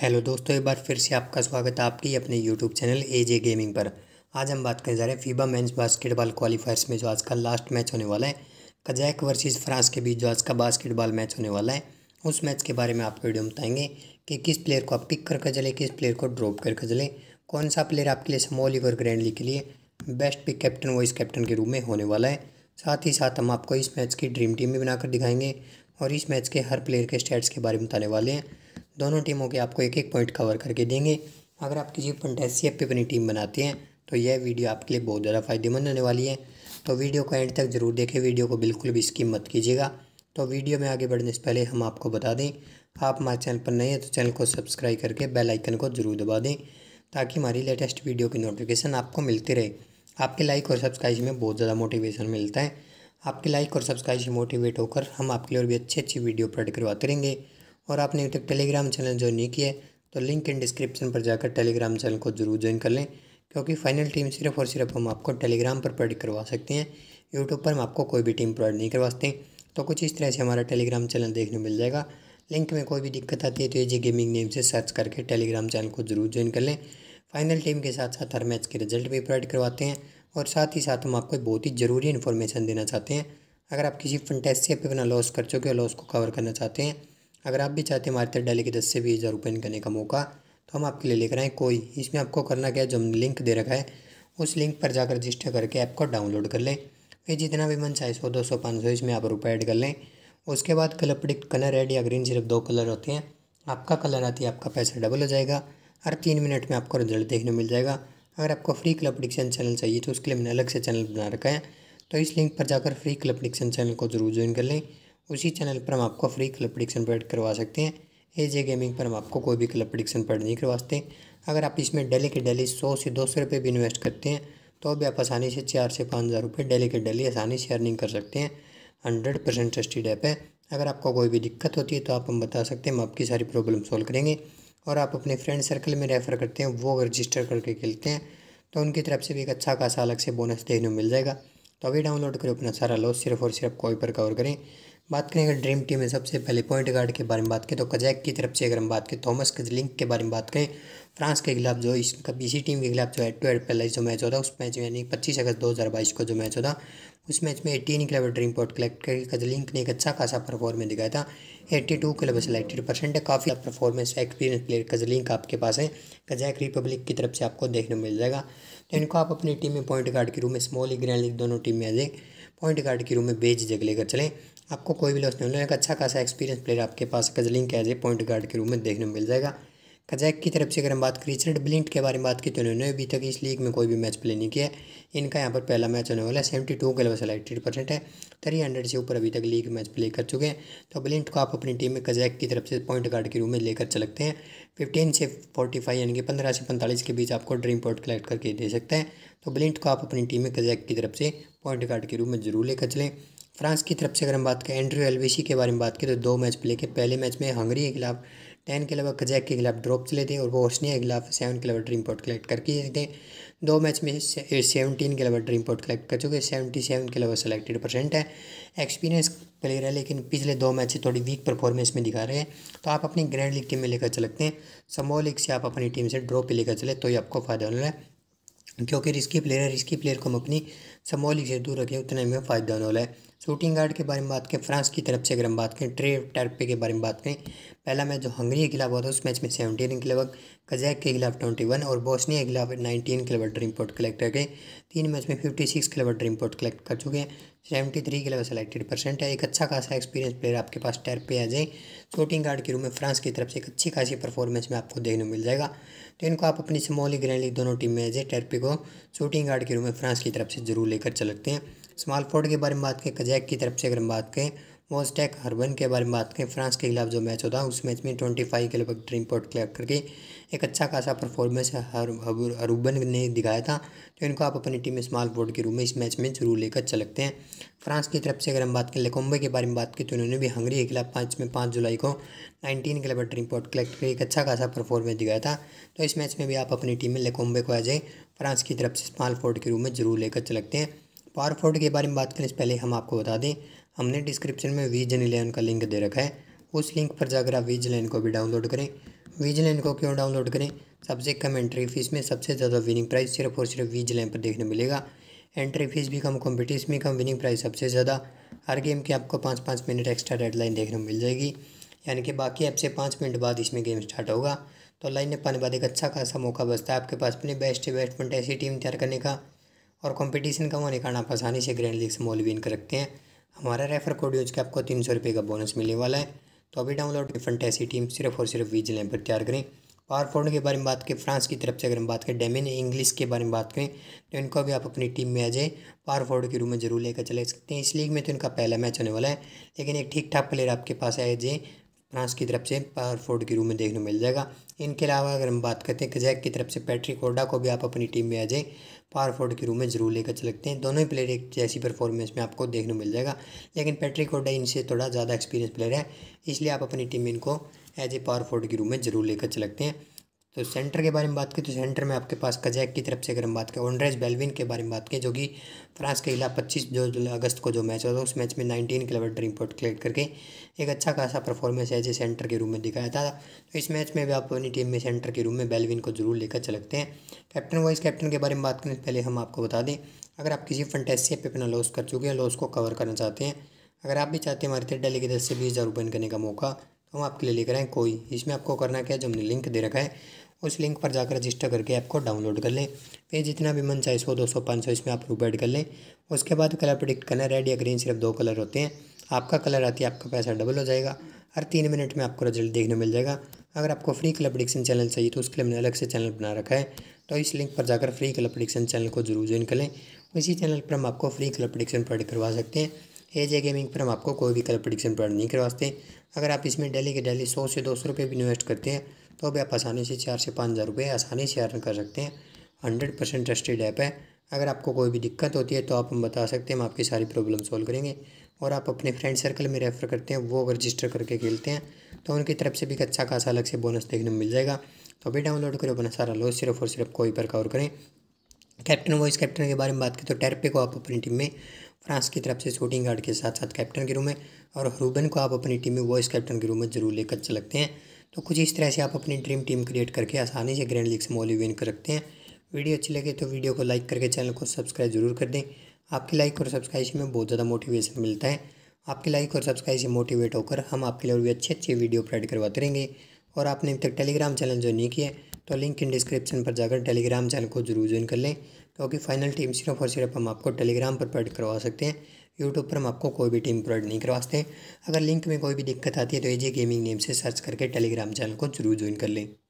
hello दोस्तों एक बार फिर से आपका स्वागत है आपकी अपने YouTube channel A J gaming पर आज हम बात करने जा रहे हैं फीबा मेंस बास्केटबॉल क्वालिफायर्स में जो आज का लास्ट मैच होने वाला है कजैक वर्सेस फ्रांस के बीच जो आज का बास्केटबॉल मैच होने वाला है उस मैच के बारे में आपको वीडियो बताएंगे कि किस प्लेयर को आप पिक करके चले किस प्लेयर को ड्रॉप करके चले कौन सा प्लेयर आपके लिए स्मॉल लीग और ग्रैंड लीग के लिए best pick captain vice captain के रूप में होने वाला है साथ ही साथ हम आपको इस मैच की ड्रीम टीम भी बनाकर दिखाएंगे और इस मैच के हर प्लेयर के स्टैट्स के बारे में बताने वाले हैं दोनों टीमों के आपको एक एक पॉइंट कवर करके देंगे अगर आप किसी फंटेसी एप पर अपनी टीम बनाते हैं तो यह वीडियो आपके लिए बहुत ज़्यादा फायदेमंद होने वाली है तो वीडियो को एंड तक ज़रूर देखें वीडियो को बिल्कुल भी स्किप मत कीजिएगा तो वीडियो में आगे बढ़ने से पहले हम आपको बता दें आप हमारे चैनल पर नए हैं तो चैनल को सब्सक्राइब करके बेल आइकन को ज़रूर दबा दें ताकि हमारी लेटेस्ट वीडियो की नोटिफिकेशन आपको मिलती रहे आपके लाइक और सब्सक्राइब में बहुत ज़्यादा मोटिवेशन मिलता है आपके लाइक और सब्सक्राइब से मोटिवेट होकर हम आपके लिए और भी अच्छी अच्छी वीडियो अपलोड करवाते रहेंगे और आपने अभी तक टेलीग्राम चैनल ज्वाइन नहीं किया है तो लिंक इन डिस्क्रिप्शन पर जाकर टेलीग्राम चैनल को जरूर ज्वाइन कर लें क्योंकि फाइनल टीम सिर्फ और सिर्फ हम आपको टेलीग्राम पर प्रोवाइड करवा सकते हैं यूट्यूब पर हम आपको कोई भी टीम प्रोवाइड नहीं करवा सकते तो कुछ इस तरह से हमारा टेलीग्राम चैनल देखने मिल जाएगा लिंक में कोई भी दिक्कत आती है तो ये जी गेमिंग नेम से सर्च करके टेलीग्राम चैनल को जरूर ज्वाइन कर लें फाइनल टीम के साथ साथ हर मैच के रिजल्ट भी प्रोवाइड करवाते हैं और साथ ही साथ हम आपको बहुत ही ज़रूरी इन्फॉर्मेशन देना चाहते हैं अगर आप किसी फंटेसी ऐप अपना लॉस कर चुके हो लॉस को कवर करना चाहते हैं अगर आप भी चाहते हैं हमारे तरह डेली के दस से बीस हज़ार रुपये करने का मौका तो हम आपके लिए लेकर आए कोई इसमें आपको करना क्या है जो हमने लिंक दे रखा है उस लिंक पर जाकर रजिस्टर करके ऐप को डाउनलोड कर लें फिर जितना भी मन चाहे सौ दो सौ पाँच सौ इसमें आप रुपये ऐड कर लें उसके बाद कलर प्रिडिक्ट कलर रेड या ग्रीन सिर्फ दो कलर होते हैं आपका कलर आती है आपका पैसा डबल हो जाएगा हर तीन मिनट में आपको रिजल्ट देखने मिल जाएगा अगर आपको फ्री क्लब प्रिडिक्शन चैनल चाहिए तो उसके लिए मैंने अलग से चैनल बना रखा है तो इस लिंक पर जाकर फ्री क्लब प्रिडिक्शन चैनल को जरूर ज्वाइन कर लें उसी चैनल पर हम आपको फ्री क्लब प्रिडिक्शन प्रोवाइड करवा सकते हैं ए जे गेमिंग पर हम आपको कोई भी क्लब प्रिडिक्शन प्रोवाइड नहीं करवा सकते अगर आप इसमें डेली के डेली सौ से दो सौ रुपये भी इन्वेस्ट करते हैं तो भी आप आसानी से चार से पाँच हज़ार रुपये डेली के डेली आसानी से अर्निंग कर सकते हैं हंड्रेड परसेंट ट्रस्टेड ऐप है अगर आपको कोई भी दिक्कत होती है तो आप हम बता सकते हैं हम आपकी सारी प्रॉब्लम सॉल्व करेंगे और आप अपने फ्रेंड सर्कल में रेफ़र करते हैं वो रजिस्टर करके खेलते हैं तो उनकी तरफ से भी एक अच्छा खासा अलग से बोनस देखने को मिल जाएगा तो अभी डाउनलोड करो अपना सारा लॉस सिर्फ और सिर्फ कोई पर कवर करें बात करें अगर ड्रीम टीम में सबसे पहले पॉइंट गार्ड के बारे में बात करें तो कजैक की तरफ से अगर हम बात करें थॉमस कजलिंग के बारे में बात करें फ्रांस के खिलाफ जो इस इसी टीम के खिलाफ जो है टू एड पहला जो मैच होता उस मैच में यानी पच्चीस अगस्त दो हज़ार बाईस को जो मैच होता उस मैच में eighteen club dream point collect करके कजलिंक ने एक अच्छा खासा परफॉर्मेंस दिखाया था eighty two club selected percent है काफ़ी परफॉर्मेंस एक्सपीरियंस प्लेयर कजलिंक आपके पास है कजैक रिपब्लिक की तरफ से आपको देखने मिल जाएगा तो इनको आप अपनी टीम में पॉइंट गार्ड के रूम में स्मॉल ग्रैंड लीग दोनों टीम में आ जाए पॉइंट गार्ड के रूम में बेच जगह लेकर चलें आपको कोई भी लॉस नहीं होना एक अच्छा खासा एक्सपीरियंस प्लेयर आपके पास कजलिंग के एज ए पॉइंट गार्ड के रूप में देखने को मिल जाएगा कजैक की तरफ से अगर हम बात करें रिचर्ड ब्लिंट के बारे में बात की तो उन्होंने अभी तक इस लीग में कोई भी मैच प्ले नहीं किया इनका यहाँ पर पहला मैच होने वाला है सेवेंटी टू के लेवल से एट्टी परसेंट है थ्री हंड्रेड से ऊपर अभी तक लीग मैच प्ले कर चुके हैं तो ब्लिंट को आप अपनी टीम में कजैक की तरफ से पॉइंट गार्ड के रूप में लेकर चलते हैं फिफ्टीन से फोर्टी फाइव यानी कि पंद्रह से पैंतालीस के बीच आपको ड्रीम पॉइंट कलेक्ट करके दे सकते हैं तो ब्लिंट को आप अपनी टीम में कजैक की तरफ से पॉइंट गार्ड के रूप में जरूर लेकर चलें फ्रांस की तरफ से अगर हम बात करें एंड्रू एलवेसी के बारे में बात करें तो दो मैच प्ले के पहले मैच में हंगरी के खिलाफ टेन के अलावा कजैक के खिलाफ ड्रॉप चले थे और वो ऑस्ट्रिया के खिलाफ सेवन के अलावा ड्रीम पॉट कलेक्ट करके थे दो मैच में सेवनटीन के अलावा ड्रीम पॉट कलेक्ट कर चुके सेवेंटी सेवन के अलावा सेलेक्टेड परसेंट है एक्सपीरियंस प्लेयर है लेकिन पिछले दो मैच से थोड़ी वीक परफॉर्मेंस में दिखा रहे हैं तो आप अपनी ग्रैंड लीग टीम में लेकर चलते हैं समॉल लीग से आप अपनी टीम से ड्रॉप पर लेकर चले तो ये आपको फ़ायदा होना है क्योंकि रिस्की प्लेयर है रिस्की प्लेयर को हम अपनी समोलिक से दूर रखें उतने में फ़ायदा होने वाला है शूटिंग गार्ड के बारे में बात करें फ्रांस की तरफ से अगर हम बात करें ट्रे टर्पे के बारे में बात करें पहला मैच जो हंगरी के खिलाफ हुआ था उस मैच में सेवनटीन के लगभग कजैक के खिलाफ ट्वेंटी वन और बोस्निया के खिलाफ नाइनटीन के लगभग ड्रीम पॉट कलेक्ट कर गए तीन मैच में फिफ्टी सिक्स के लगभग ड्रीम पॉट कलेक्ट कर चुके हैं सेवेंटी थ्री के लगभग सेलेक्टेड परसेंट है एक अच्छा खासा एक्सपीरियंस प्लेयर आपके पास टैर पे आ जाए शूटिंग गार्ड के रूप में फ्रांस की तरफ से एक अच्छी खासी परफॉर्मेंस में आपको देखने को मिल जाएगा तो इनको आप अपनी समोली ग्रैंड लीग दोनों टीम में आ जाए टैरपे को शूटिंग गार्ड के रूप में फ्रांस की तरफ से जरूर ले लेकर चलते हैं स्मॉल फोर्ड के बारे में बात करें कजैक की तरफ से अगर हम बात करें मोस्टेक हर्बन के बारे में बात करें फ्रांस के खिलाफ जो मैच होता है उस मैच में ट्वेंटी फाइव के लगभग ड्रीम पॉट क्लियर करके एक अच्छा खासा परफॉर्मेंस हर ने दिखाया था तो इनको आप अपनी टीम स्मॉल बोर्ड के रूप में इस मैच में जरूर लेकर चल सकते हैं फ्रांस की तरफ से अगर हम बात करें लेकोम्बे के बारे में बात की तो इन्होंने भी हंगरी के खिलाफ पाँच में पाँच जुलाई को नाइनटीन के लगभग ड्रीम पॉट क्लियर करके एक अच्छा खासा परफॉर्मेंस दिखाया था तो इस मैच में भी आप अपनी टीम में लेकोम्बे को आ फ्रांस की तरफ से स्मॉल फोर्ड के रूप में जरूर लेकर चलते हैं पावर फोर्ड के बारे में बात करें इस पहले हम आपको बता दें हमने डिस्क्रिप्शन में वीजन जन का लिंक दे रखा है उस लिंक पर जाकर आप वीज लाइन को भी डाउनलोड करें वीज लाइन को क्यों डाउनलोड करें सबसे कम एंट्री फीस में सबसे ज़्यादा विनिंग प्राइस सिर्फ और सिर्फ वीज लाइन पर देखने मिलेगा एंट्री फीस भी कम कॉम्पिटिशन में कम विनिंग प्राइस सबसे ज़्यादा हर गेम के आपको पाँच पाँच मिनट एक्स्ट्रा डेडलाइन देखने को मिल जाएगी यानी कि बाकी ऐप से पाँच मिनट बाद इसमें गेम स्टार्ट होगा तो लाइन में पाने बाद एक अच्छा खासा मौका बचता है आपके पास अपने बेस्ट बेस्ट ऐसी टीम तैयार करने का और कंपटीशन होने का आप आसानी से ग्रैंड लीग से मॉल विन कर रखते हैं हमारा रेफर कोड यूज के आपको तीन सौ रुपये का बोनस मिलने वाला है तो अभी डाउनलोड डिफरेंट ऐसी टीम सिर्फ और सिर्फ वीज पर तैयार करें पावर फोर्ड के बारे में बात करें फ्रांस की तरफ से अगर हम बात करें डेमिन इंग्लिश के बारे में बात करें तो इनको भी आप अपनी टीम में आ जाए पावर फोर्ड के रूम में जरूर लेकर चले सकते हैं इस लीग में तो इनका पहला मैच होने वाला है लेकिन एक ठीक ठाक प्लेयर आपके पास आ जाए फ्रांस की तरफ से पावरफोर्ड के रूप में देखने मिल जाएगा इनके अलावा अगर हम बात करते हैं कजैक की तरफ से पैट्रिक होडा को भी आप अपनी टीम में आ जाए पावरफोर्ड के रूप में जरूर लेकर चल सकते हैं दोनों ही प्लेयर एक जैसी परफॉर्मेंस में आपको देखने मिल जाएगा लेकिन पैट्रिक होडा इनसे थोड़ा ज़्यादा एक्सपीरियंस प्लेयर है इसलिए आप अपनी टीम में इनको एज ए पावरफोर्ड के रूप में जरूर लेकर चलते हैं तो सेंटर के बारे में बात की तो सेंटर में आपके पास कजैक की तरफ से अगर हम बात करें ऑनड्रेज बेलविन के बारे में बात करें जो कि फ्रांस के खिलाफ पच्चीस जो अगस्त को जो मैच हुआ था उस मैच में नाइनटीन किलोमीटर इम्पोर्ट क्लेक्ट करके एक अच्छा खासा परफॉर्मेंस है जिसे सेंटर के रूम में दिखाया था तो इस मैच में भी आप अपनी टीम में सेंटर के रूम में बेलविन को जरूर लेकर चल सकते हैं कैप्टन वाइस कैप्टन के बारे में बात करने से पहले हम आपको बता दें अगर आप किसी फंटेसी पे अपना लॉस कर चुके हैं लॉस को कवर करना चाहते हैं अगर आप भी चाहते हैं हमारे थे डेली के दस से बीस हज़ार रुपये करने का मौका तो हम आपके लिए लेकर आए कोई इसमें आपको करना क्या है जो हमने लिंक दे रखा है उस लिंक पर जाकर रजिस्टर करके ऐप को डाउनलोड कर लें फिर जितना भी मन चाहे सौ दो सौ पाँच सौ इसमें आप रूप एड कर लें उसके बाद कलर प्रडिक्ट करना रेड या ग्रीन सिर्फ दो कलर होते हैं आपका कलर आती है आपका पैसा डबल हो जाएगा हर तीन मिनट में आपको रिजल्ट देखने मिल जाएगा अगर आपको फ्री कलर प्रडिक्शन चैनल चाहिए तो उसके लिए मैंने अलग से चैनल बना रखा है तो इस लिंक पर जाकर फ्री कलर प्रडिक्शन चैनल को जरूर ज्वाइन कर लें इसी चैनल पर हम आपको फ्री कलर प्रडिक्शन प्रोडक्ट करवा सकते हैं एज ए गेमिंग पर हम आपको कोई भी कलर प्रडिक्शन प्रोडक्ट नहीं करवाते अगर आप इसमें डेली के डेली सौ से दो सौ रुपये भी इन्वेस्ट करते हैं तो अभी आप आसानी से चार से पाँच हज़ार रुपये आसानी से अर्न कर सकते हैं हंड्रेड परसेंट ट्रस्टेड ऐप है अगर आपको कोई भी दिक्कत होती है तो आप हम बता सकते हैं हम आपकी सारी प्रॉब्लम सॉल्व करेंगे और आप अपने फ्रेंड सर्कल में रेफ़र करते हैं वो रजिस्टर करके खेलते हैं तो उनकी तरफ से भी अच्छा खासा अलग से बोनस देखने में मिल जाएगा तो अभी डाउनलोड करो अपना सारा लो सिर्फ और सिर्फ कोई पर कवर करें कैप्टन वॉइस कैप्टन के बारे में बात करें तो टेरपे को आप अपनी टीम में फ्रांस की तरफ से शूटिंग गार्ड के साथ साथ कैप्टन के रूम में और रूबन को आप अपनी टीम में वॉइस कैप्टन के रूम में जरूर लेकर चलते हैं तो कुछ इस तरह से आप अपनी ड्रीम टीम क्रिएट करके आसानी से ग्रैंड लीग से मोली विन कर सकते हैं वीडियो अच्छी लगे तो वीडियो को लाइक करके चैनल को सब्सक्राइब जरूर कर दें आपके लाइक और सब्सक्राइब से हमें बहुत ज़्यादा मोटिवेशन मिलता है आपके लाइक और सब्सक्राइब से मोटिवेट होकर हम आपके लिए और भी अच्छे अच्छे वीडियो प्रोवाइड करवाते रहेंगे और आपने अभी तक टेलीग्राम चैनल जो नहीं किया तो लिंक इन डिस्क्रिप्शन पर जाकर टेलीग्राम चैनल को जरूर ज्वाइन कर लें क्योंकि फाइनल टीम सिर्फ और सिर्फ हम आपको टेलीग्राम पर प्रोवाइड करवा सकते हैं यूट्यूब पर हम आपको कोई भी टीम प्रोवाइड नहीं करवा सकते अगर लिंक में कोई भी दिक्कत आती है तो एजे गेमिंग नेम से सर्च करके टेलीग्राम चैनल को जरूर ज्वाइन कर लें